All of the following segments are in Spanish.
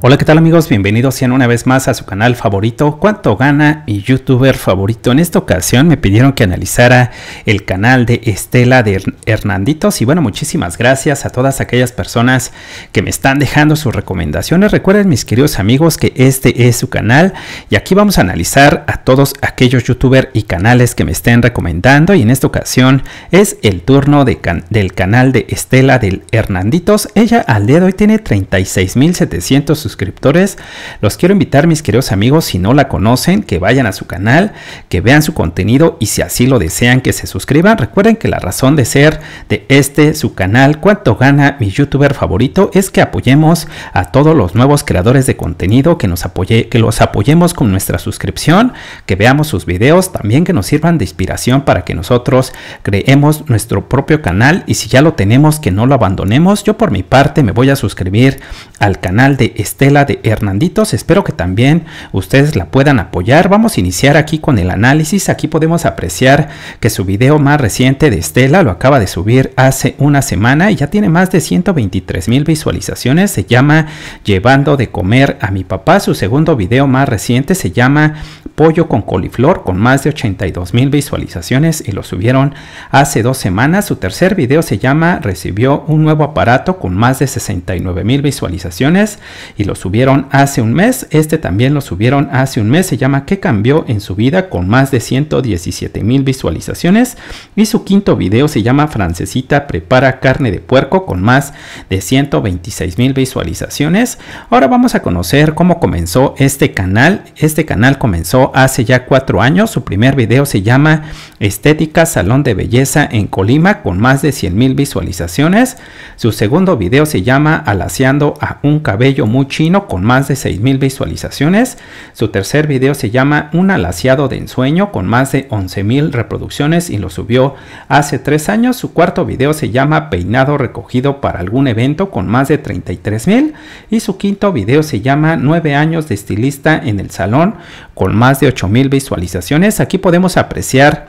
Hola, ¿qué tal amigos? Bienvenidos sean una vez más a su canal favorito, Cuánto Gana, mi youtuber favorito. En esta ocasión me pidieron que analizara el canal de Estela de Hernanditos y bueno, muchísimas gracias a todas aquellas personas que me están dejando sus recomendaciones. Recuerden mis queridos amigos que este es su canal y aquí vamos a analizar a todos aquellos youtubers y canales que me estén recomendando y en esta ocasión es el turno del canal de Estela del Hernanditos. Ella al día de hoy tiene 36.700 suscriptores. Los quiero invitar, mis queridos amigos, si no la conocen, que vayan a su canal, que vean su contenido y si así lo desean, que se suscriban. Recuerden que la razón de ser de este su canal, cuánto gana mi youtuber favorito, es que apoyemos a todos los nuevos creadores de contenido, que, nos apoye, que los apoyemos con nuestra suscripción, que veamos sus videos, también que nos sirvan de inspiración para que nosotros creemos nuestro propio canal y si ya lo tenemos, que no lo abandonemos. Yo por mi parte me voy a suscribir al canal de este Estela de Hernanditos. Espero que también ustedes la puedan apoyar. Vamos a iniciar aquí con el análisis. Aquí podemos apreciar que su video más reciente de Estela lo acaba de subir hace una semana y ya tiene más de 123 mil visualizaciones. Se llama Llevando de comer a mi papá. Su segundo video más reciente se llama Pollo con coliflor con más de 82 mil visualizaciones y lo subieron hace dos semanas. Su tercer video se llama Recibió un nuevo aparato con más de 69 mil visualizaciones y lo subieron hace un mes, este también lo subieron hace un mes, se llama ¿Qué cambió en su vida? con más de 117 mil visualizaciones y su quinto video se llama Francesita prepara carne de puerco con más de 126 mil visualizaciones. Ahora vamos a conocer cómo comenzó este canal, este canal comenzó hace ya cuatro años, su primer video se llama Estética Salón de Belleza en Colima con más de 100 mil visualizaciones, su segundo video se llama Alaciando a un cabello mucho con más de 6.000 visualizaciones. Su tercer video se llama Un alaciado de ensueño con más de 11.000 reproducciones y lo subió hace tres años. Su cuarto video se llama Peinado recogido para algún evento con más de 33.000. Y su quinto video se llama nueve años de estilista en el salón con más de 8.000 visualizaciones. Aquí podemos apreciar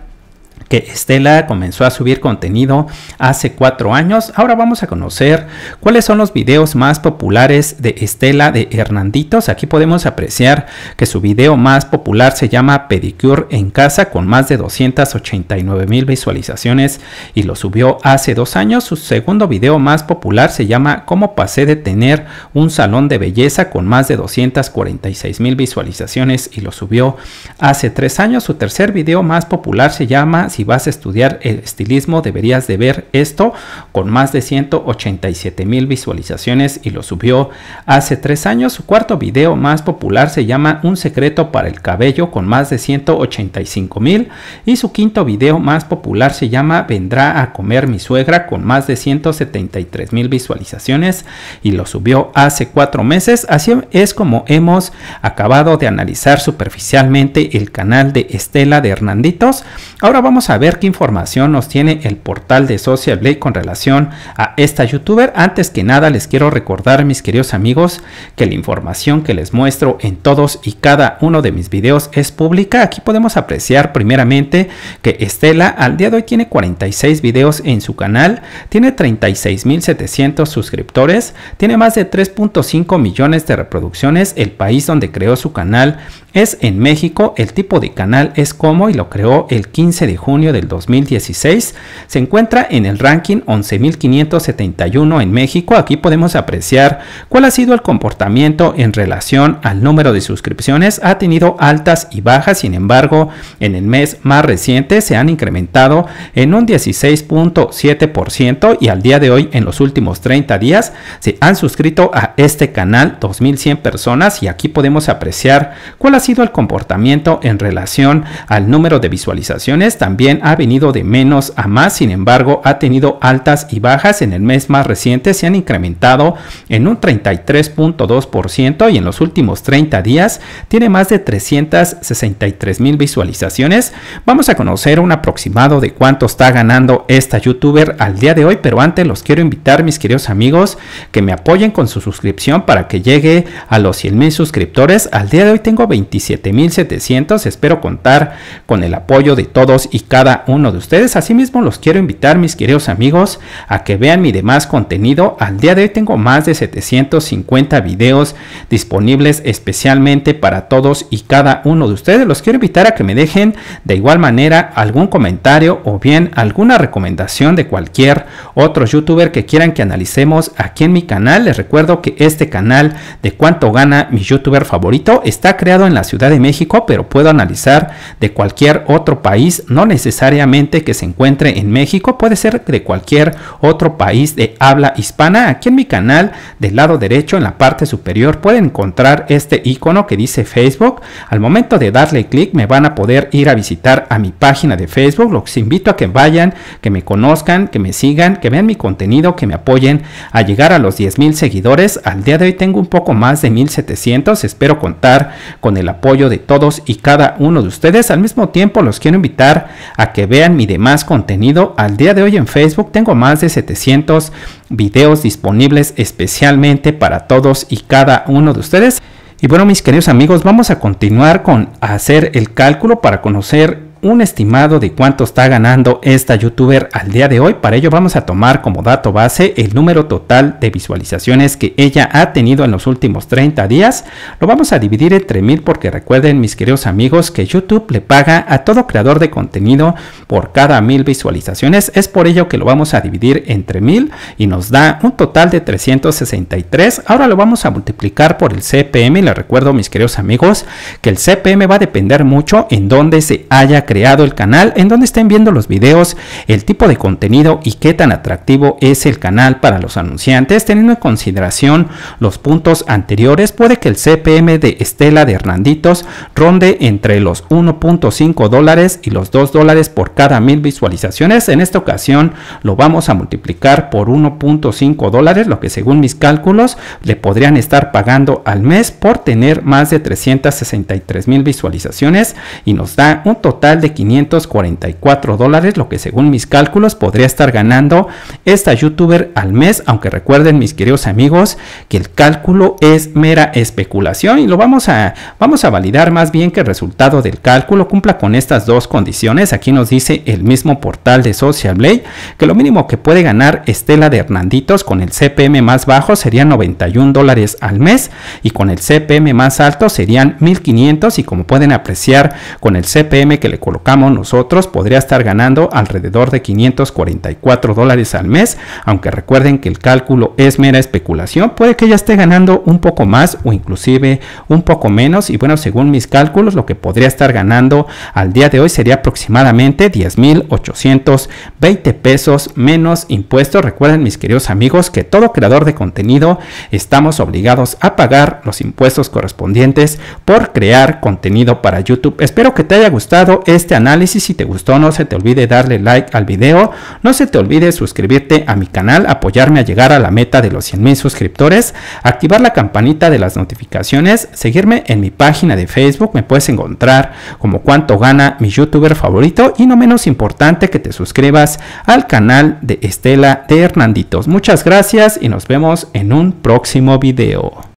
que Estela comenzó a subir contenido hace cuatro años. Ahora vamos a conocer cuáles son los videos más populares de Estela de Hernanditos. Aquí podemos apreciar que su video más popular se llama Pedicure en casa con más de 289 mil visualizaciones y lo subió hace dos años. Su segundo video más popular se llama Cómo pasé de tener un salón de belleza con más de 246 mil visualizaciones y lo subió hace tres años. Su tercer video más popular se llama si vas a estudiar el estilismo deberías de ver esto con más de 187 mil visualizaciones y lo subió hace tres años. Su cuarto video más popular se llama Un secreto para el cabello con más de 185 mil y su quinto video más popular se llama Vendrá a comer mi suegra con más de 173 mil visualizaciones y lo subió hace cuatro meses. Así es como hemos acabado de analizar superficialmente el canal de Estela de Hernanditos. Ahora vamos a ver qué información nos tiene el portal de Social Blade con relación a esta youtuber. Antes que nada les quiero recordar mis queridos amigos que la información que les muestro en todos y cada uno de mis videos es pública. Aquí podemos apreciar primeramente que Estela al día de hoy tiene 46 videos en su canal, tiene 36.700 suscriptores, tiene más de 3.5 millones de reproducciones. El país donde creó su canal es en México, el tipo de canal es como y lo creó el 15 de junio del 2016, se encuentra en el ranking 11.571 en México. Aquí podemos apreciar cuál ha sido el comportamiento en relación al número de suscripciones. Ha tenido altas y bajas, sin embargo, en el mes más reciente se han incrementado en un 16.7% y al día de hoy, en los últimos 30 días, se han suscrito a este canal 2100 personas y aquí podemos apreciar cuál ha sido el comportamiento en relación al número de visualizaciones. También ha venido de menos a más, sin embargo ha tenido altas y bajas. En el mes más reciente se han incrementado en un 33.2% y en los últimos 30 días tiene más de 363 mil visualizaciones. Vamos a conocer un aproximado de cuánto está ganando esta youtuber al día de hoy, pero antes los quiero invitar mis queridos amigos que me apoyen con su suscripción para que llegue a los 100 mil suscriptores. Al día de hoy tengo 27 mil 700, espero contar con el apoyo de todos y cada uno de ustedes. Asimismo, los quiero invitar, mis queridos amigos, a que vean mi demás contenido. Al día de hoy tengo más de 750 videos disponibles especialmente para todos y cada uno de ustedes. Los quiero invitar a que me dejen de igual manera algún comentario o bien alguna recomendación de cualquier otro youtuber que quieran que analicemos aquí en mi canal. Les recuerdo que este canal de cuánto gana mi youtuber favorito está creado en la Ciudad de México, pero puedo analizar de cualquier otro país. No necesito necesariamente que se encuentre en México, puede ser de cualquier otro país de habla hispana. Aquí en mi canal, del lado derecho, en la parte superior, pueden encontrar este icono que dice Facebook. Al momento de darle clic, me van a poder ir a visitar a mi página de Facebook. Los invito a que vayan, que me conozcan, que me sigan, que vean mi contenido, que me apoyen a llegar a los 10 mil seguidores. Al día de hoy tengo un poco más de 1700. Espero contar con el apoyo de todos y cada uno de ustedes. Al mismo tiempo, los quiero invitar a que vean mi demás contenido. Al día de hoy en Facebook tengo más de 700 videos disponibles especialmente para todos y cada uno de ustedes. Y bueno, mis queridos amigos, vamos a continuar con hacer el cálculo para conocer un estimado de cuánto está ganando esta youtuber al día de hoy. Para ello vamos a tomar como dato base el número total de visualizaciones que ella ha tenido en los últimos 30 días. Lo vamos a dividir entre mil porque recuerden mis queridos amigos que YouTube le paga a todo creador de contenido por cada mil visualizaciones. Es por ello que lo vamos a dividir entre mil y nos da un total de 363. Ahora lo vamos a multiplicar por el CPM. le recuerdo mis queridos amigos que el CPM va a depender mucho en donde se haya creado el canal, en donde estén viendo los videos, el tipo de contenido y qué tan atractivo es el canal para los anunciantes, teniendo en consideración los puntos anteriores, puede que el CPM de Estela de Hernanditos ronde entre los 1.5 dólares y los 2 dólares por cada mil visualizaciones. En esta ocasión lo vamos a multiplicar por 1.5 dólares, lo que según mis cálculos le podrían estar pagando al mes por tener más de 363 mil visualizaciones y nos da un total de 544 dólares, lo que según mis cálculos podría estar ganando esta youtuber al mes, aunque recuerden mis queridos amigos que el cálculo es mera especulación y lo vamos a, vamos a validar más bien que el resultado del cálculo cumpla con estas dos condiciones. Aquí nos dice el mismo portal de Social Blade que lo mínimo que puede ganar Estela de Hernanditos con el CPM más bajo serían 91 dólares al mes y con el CPM más alto serían 1500 y como pueden apreciar con el CPM que le colocamos nosotros, podría estar ganando alrededor de 544 dólares al mes, aunque recuerden que el cálculo es mera especulación, puede que ya esté ganando un poco más o inclusive un poco menos y bueno, según mis cálculos, lo que podría estar ganando al día de hoy sería aproximadamente 10.820 pesos menos impuestos. Recuerden mis queridos amigos que todo creador de contenido estamos obligados a pagar los impuestos correspondientes por crear contenido para YouTube. Espero que te haya gustado este análisis. Si te gustó, no se te olvide darle like al video. No se te olvide suscribirte a mi canal, apoyarme a llegar a la meta de los 100 mil suscriptores, activar la campanita de las notificaciones, seguirme en mi página de Facebook. Me puedes encontrar como cuánto gana mi youtuber favorito y no menos importante que te suscribas al canal de Estela de Hernanditos. Muchas gracias y nos vemos en un próximo video.